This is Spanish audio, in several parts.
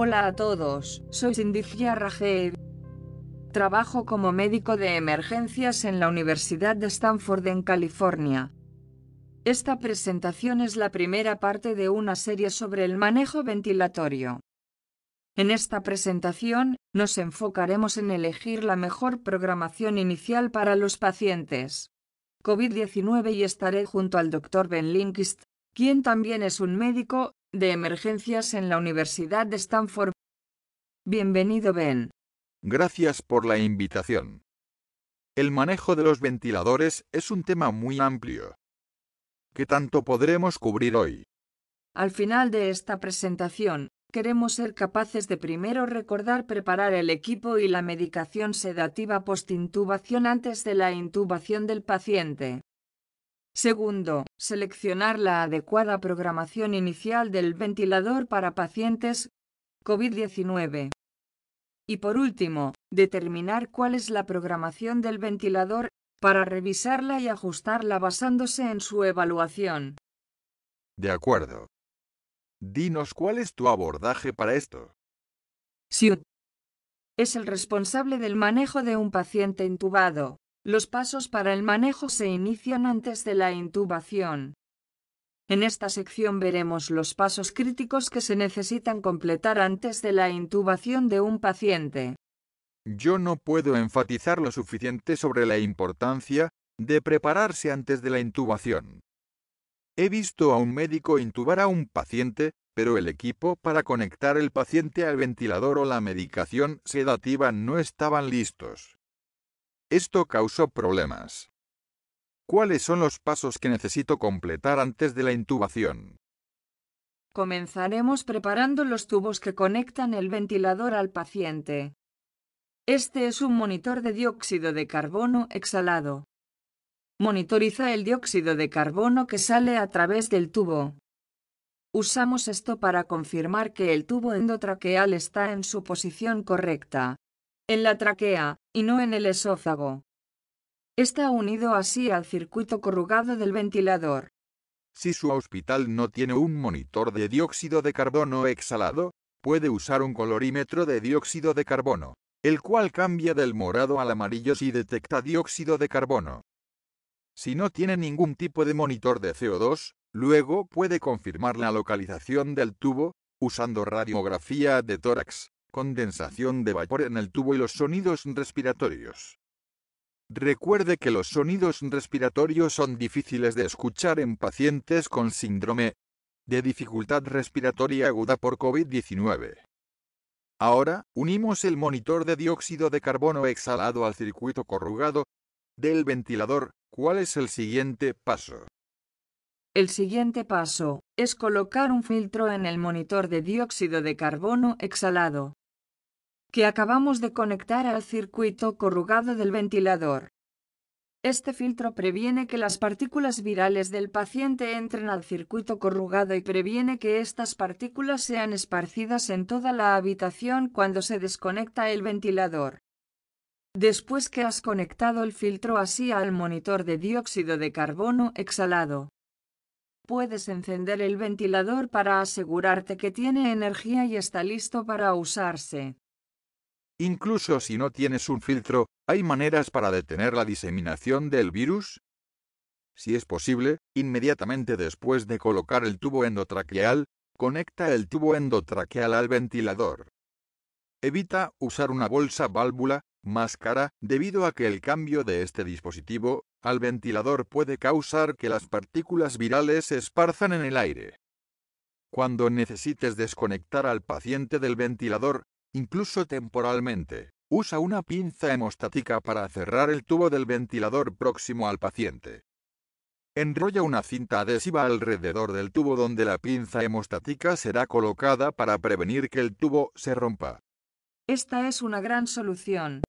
Hola a todos, soy Sindicia Rajel. Trabajo como médico de emergencias en la Universidad de Stanford en California. Esta presentación es la primera parte de una serie sobre el manejo ventilatorio. En esta presentación, nos enfocaremos en elegir la mejor programación inicial para los pacientes. COVID-19 y estaré junto al Dr. Ben Linkist, quien también es un médico, de emergencias en la Universidad de Stanford. Bienvenido, Ben. Gracias por la invitación. El manejo de los ventiladores es un tema muy amplio. ¿Qué tanto podremos cubrir hoy? Al final de esta presentación, queremos ser capaces de primero recordar preparar el equipo y la medicación sedativa postintubación antes de la intubación del paciente. Segundo, seleccionar la adecuada programación inicial del ventilador para pacientes COVID-19. Y por último, determinar cuál es la programación del ventilador para revisarla y ajustarla basándose en su evaluación. De acuerdo. Dinos cuál es tu abordaje para esto. Si es el responsable del manejo de un paciente intubado, los pasos para el manejo se inician antes de la intubación. En esta sección veremos los pasos críticos que se necesitan completar antes de la intubación de un paciente. Yo no puedo enfatizar lo suficiente sobre la importancia de prepararse antes de la intubación. He visto a un médico intubar a un paciente, pero el equipo para conectar el paciente al ventilador o la medicación sedativa no estaban listos. Esto causó problemas. ¿Cuáles son los pasos que necesito completar antes de la intubación? Comenzaremos preparando los tubos que conectan el ventilador al paciente. Este es un monitor de dióxido de carbono exhalado. Monitoriza el dióxido de carbono que sale a través del tubo. Usamos esto para confirmar que el tubo endotraqueal está en su posición correcta en la traquea, y no en el esófago. Está unido así al circuito corrugado del ventilador. Si su hospital no tiene un monitor de dióxido de carbono exhalado, puede usar un colorímetro de dióxido de carbono, el cual cambia del morado al amarillo si detecta dióxido de carbono. Si no tiene ningún tipo de monitor de CO2, luego puede confirmar la localización del tubo, usando radiografía de tórax condensación de vapor en el tubo y los sonidos respiratorios. Recuerde que los sonidos respiratorios son difíciles de escuchar en pacientes con síndrome de dificultad respiratoria aguda por COVID-19. Ahora, unimos el monitor de dióxido de carbono exhalado al circuito corrugado del ventilador. ¿Cuál es el siguiente paso? El siguiente paso es colocar un filtro en el monitor de dióxido de carbono exhalado que acabamos de conectar al circuito corrugado del ventilador. Este filtro previene que las partículas virales del paciente entren al circuito corrugado y previene que estas partículas sean esparcidas en toda la habitación cuando se desconecta el ventilador. Después que has conectado el filtro así al monitor de dióxido de carbono exhalado, puedes encender el ventilador para asegurarte que tiene energía y está listo para usarse. Incluso si no tienes un filtro, ¿hay maneras para detener la diseminación del virus? Si es posible, inmediatamente después de colocar el tubo endotraqueal, conecta el tubo endotraqueal al ventilador. Evita usar una bolsa válvula, más cara, debido a que el cambio de este dispositivo al ventilador puede causar que las partículas virales se esparzan en el aire. Cuando necesites desconectar al paciente del ventilador, incluso temporalmente, usa una pinza hemostática para cerrar el tubo del ventilador próximo al paciente. Enrolla una cinta adhesiva alrededor del tubo donde la pinza hemostática será colocada para prevenir que el tubo se rompa. Esta es una gran solución.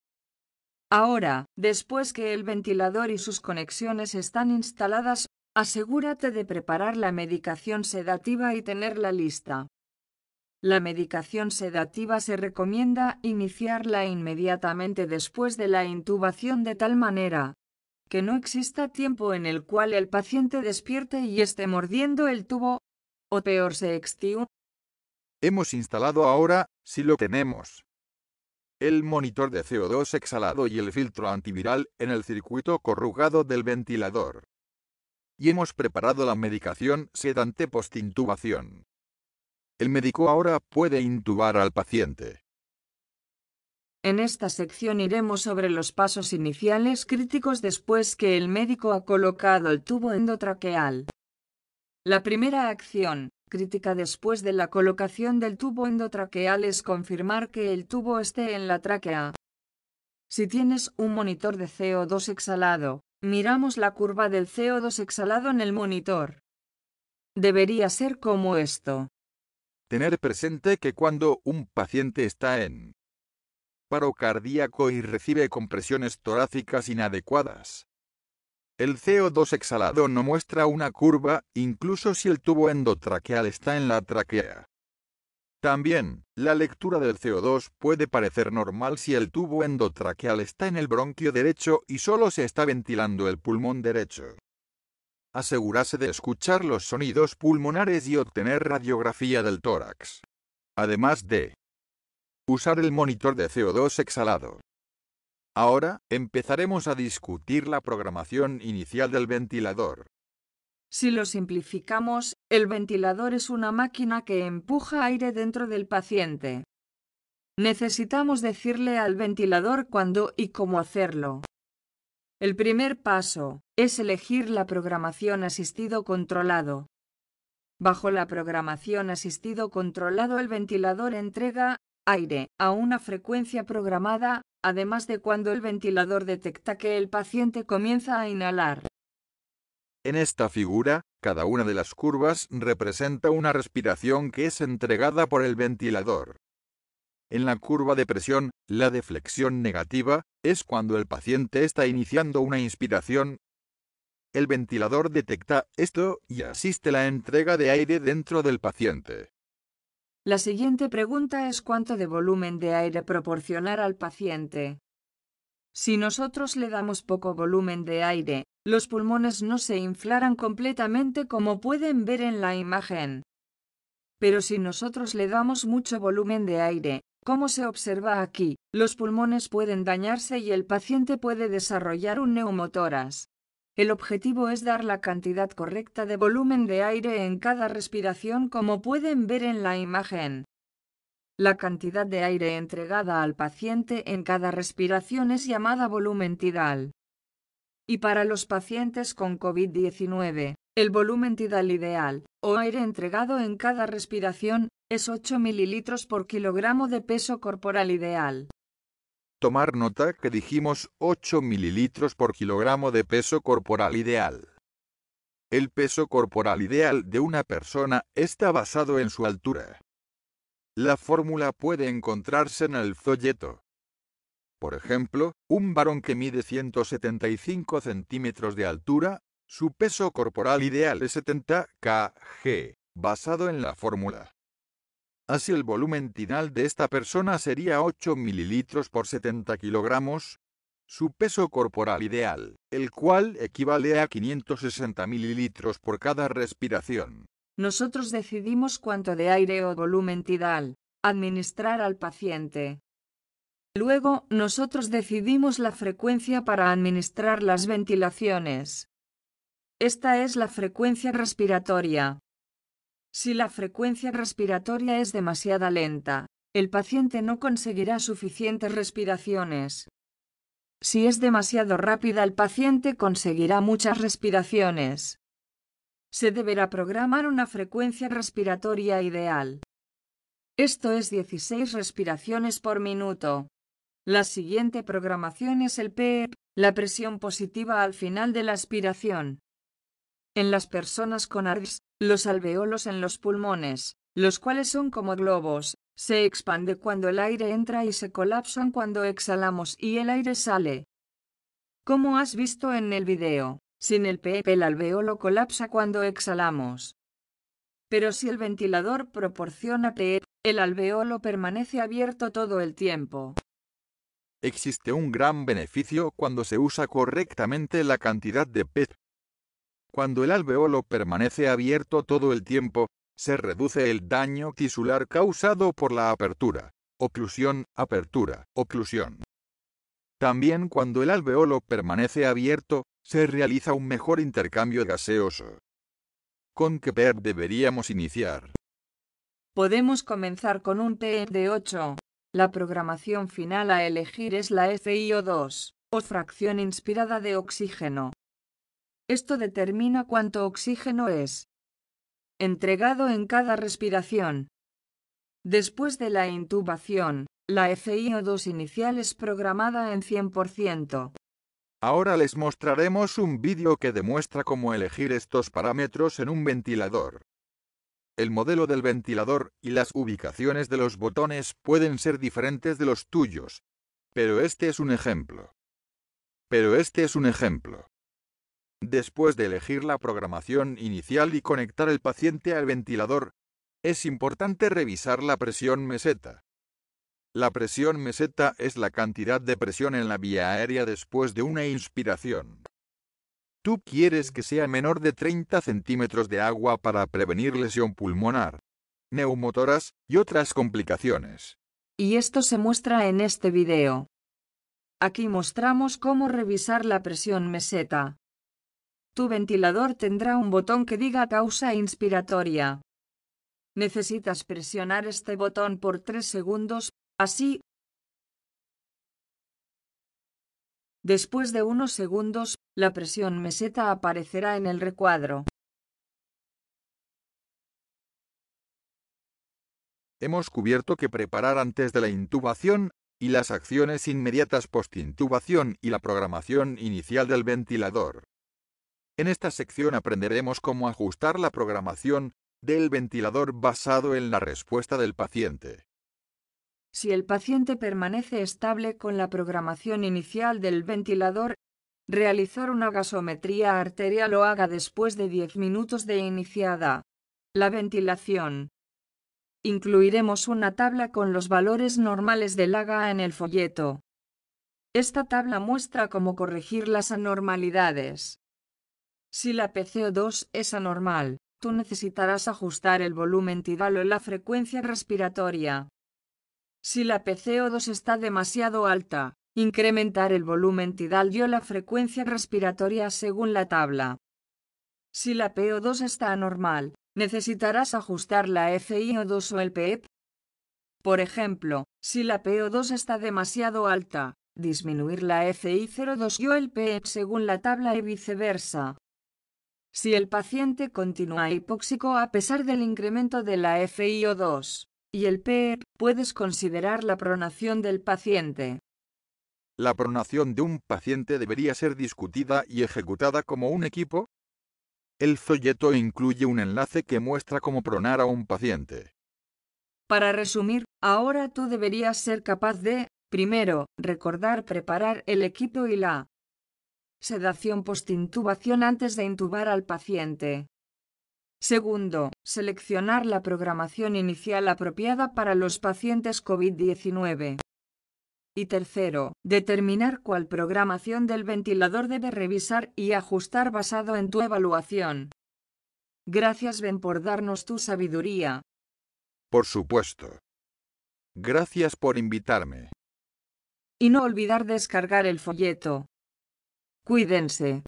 Ahora, después que el ventilador y sus conexiones están instaladas, asegúrate de preparar la medicación sedativa y tenerla lista. La medicación sedativa se recomienda iniciarla inmediatamente después de la intubación de tal manera que no exista tiempo en el cual el paciente despierte y esté mordiendo el tubo, o peor se extiu. Hemos instalado ahora, si lo tenemos, el monitor de CO2 exhalado y el filtro antiviral en el circuito corrugado del ventilador. Y hemos preparado la medicación sedante postintubación. El médico ahora puede intubar al paciente. En esta sección iremos sobre los pasos iniciales críticos después que el médico ha colocado el tubo endotraqueal. La primera acción, crítica después de la colocación del tubo endotraqueal es confirmar que el tubo esté en la tráquea. Si tienes un monitor de CO2 exhalado, miramos la curva del CO2 exhalado en el monitor. Debería ser como esto. Tener presente que cuando un paciente está en paro cardíaco y recibe compresiones torácicas inadecuadas, el CO2 exhalado no muestra una curva, incluso si el tubo endotraqueal está en la traquea. También, la lectura del CO2 puede parecer normal si el tubo endotraqueal está en el bronquio derecho y solo se está ventilando el pulmón derecho asegurarse de escuchar los sonidos pulmonares y obtener radiografía del tórax. Además de usar el monitor de CO2 exhalado. Ahora, empezaremos a discutir la programación inicial del ventilador. Si lo simplificamos, el ventilador es una máquina que empuja aire dentro del paciente. Necesitamos decirle al ventilador cuándo y cómo hacerlo. El primer paso es elegir la programación asistido controlado. Bajo la programación asistido controlado el ventilador entrega aire a una frecuencia programada, además de cuando el ventilador detecta que el paciente comienza a inhalar. En esta figura, cada una de las curvas representa una respiración que es entregada por el ventilador. En la curva de presión, la deflexión negativa es cuando el paciente está iniciando una inspiración. El ventilador detecta esto y asiste la entrega de aire dentro del paciente. La siguiente pregunta es cuánto de volumen de aire proporcionar al paciente. Si nosotros le damos poco volumen de aire, los pulmones no se inflaran completamente como pueden ver en la imagen. Pero si nosotros le damos mucho volumen de aire, como se observa aquí, los pulmones pueden dañarse y el paciente puede desarrollar un neumotoras. El objetivo es dar la cantidad correcta de volumen de aire en cada respiración como pueden ver en la imagen. La cantidad de aire entregada al paciente en cada respiración es llamada volumen tidal. Y para los pacientes con COVID-19, el volumen tidal ideal, o aire entregado en cada respiración, es 8 mililitros por kilogramo de peso corporal ideal. Tomar nota que dijimos 8 mililitros por kilogramo de peso corporal ideal. El peso corporal ideal de una persona está basado en su altura. La fórmula puede encontrarse en el folleto. Por ejemplo, un varón que mide 175 centímetros de altura, su peso corporal ideal es 70 kg, basado en la fórmula. Así el volumen tidal de esta persona sería 8 mililitros por 70 kilogramos. Su peso corporal ideal, el cual equivale a 560 mililitros por cada respiración. Nosotros decidimos cuánto de aire o volumen tidal administrar al paciente. Luego, nosotros decidimos la frecuencia para administrar las ventilaciones. Esta es la frecuencia respiratoria, si la frecuencia respiratoria es demasiada lenta, el paciente no conseguirá suficientes respiraciones. Si es demasiado rápida, el paciente conseguirá muchas respiraciones. Se deberá programar una frecuencia respiratoria ideal. Esto es 16 respiraciones por minuto. La siguiente programación es el PEP, e la presión positiva al final de la aspiración. En las personas con ARDS, los alveolos en los pulmones, los cuales son como globos, se expande cuando el aire entra y se colapsan cuando exhalamos y el aire sale. Como has visto en el video, sin el PEP el alveolo colapsa cuando exhalamos. Pero si el ventilador proporciona PEP, el alveolo permanece abierto todo el tiempo. Existe un gran beneficio cuando se usa correctamente la cantidad de PEP cuando el alveolo permanece abierto todo el tiempo, se reduce el daño tisular causado por la apertura, oclusión, apertura, oclusión. También cuando el alveolo permanece abierto, se realiza un mejor intercambio gaseoso. ¿Con qué PER deberíamos iniciar? Podemos comenzar con un de 8 La programación final a elegir es la FiO2, o fracción inspirada de oxígeno. Esto determina cuánto oxígeno es entregado en cada respiración. Después de la intubación, la FiO2 inicial es programada en 100%. Ahora les mostraremos un vídeo que demuestra cómo elegir estos parámetros en un ventilador. El modelo del ventilador y las ubicaciones de los botones pueden ser diferentes de los tuyos. Pero este es un ejemplo. Pero este es un ejemplo. Después de elegir la programación inicial y conectar el paciente al ventilador, es importante revisar la presión meseta. La presión meseta es la cantidad de presión en la vía aérea después de una inspiración. Tú quieres que sea menor de 30 centímetros de agua para prevenir lesión pulmonar, neumotoras y otras complicaciones. Y esto se muestra en este video. Aquí mostramos cómo revisar la presión meseta. Tu ventilador tendrá un botón que diga causa inspiratoria. Necesitas presionar este botón por 3 segundos, así. Después de unos segundos, la presión meseta aparecerá en el recuadro. Hemos cubierto que preparar antes de la intubación, y las acciones inmediatas post-intubación y la programación inicial del ventilador. En esta sección aprenderemos cómo ajustar la programación del ventilador basado en la respuesta del paciente. Si el paciente permanece estable con la programación inicial del ventilador, realizar una gasometría arterial o haga después de 10 minutos de iniciada la ventilación. Incluiremos una tabla con los valores normales del haga en el folleto. Esta tabla muestra cómo corregir las anormalidades. Si la PCO2 es anormal, tú necesitarás ajustar el volumen tidal o la frecuencia respiratoria. Si la PCO2 está demasiado alta, incrementar el volumen tidal y o la frecuencia respiratoria según la tabla. Si la PO2 está anormal, necesitarás ajustar la FiO2 o el PEP. E Por ejemplo, si la PO2 está demasiado alta, disminuir la FI02 o el PEP e según la tabla y viceversa. Si el paciente continúa hipóxico a pesar del incremento de la FiO2 y el PER, puedes considerar la pronación del paciente. ¿La pronación de un paciente debería ser discutida y ejecutada como un equipo? El folleto incluye un enlace que muestra cómo pronar a un paciente. Para resumir, ahora tú deberías ser capaz de, primero, recordar preparar el equipo y la Sedación postintubación antes de intubar al paciente. Segundo, seleccionar la programación inicial apropiada para los pacientes COVID-19. Y tercero, determinar cuál programación del ventilador debe revisar y ajustar basado en tu evaluación. Gracias Ben por darnos tu sabiduría. Por supuesto. Gracias por invitarme. Y no olvidar descargar el folleto. Cuídense.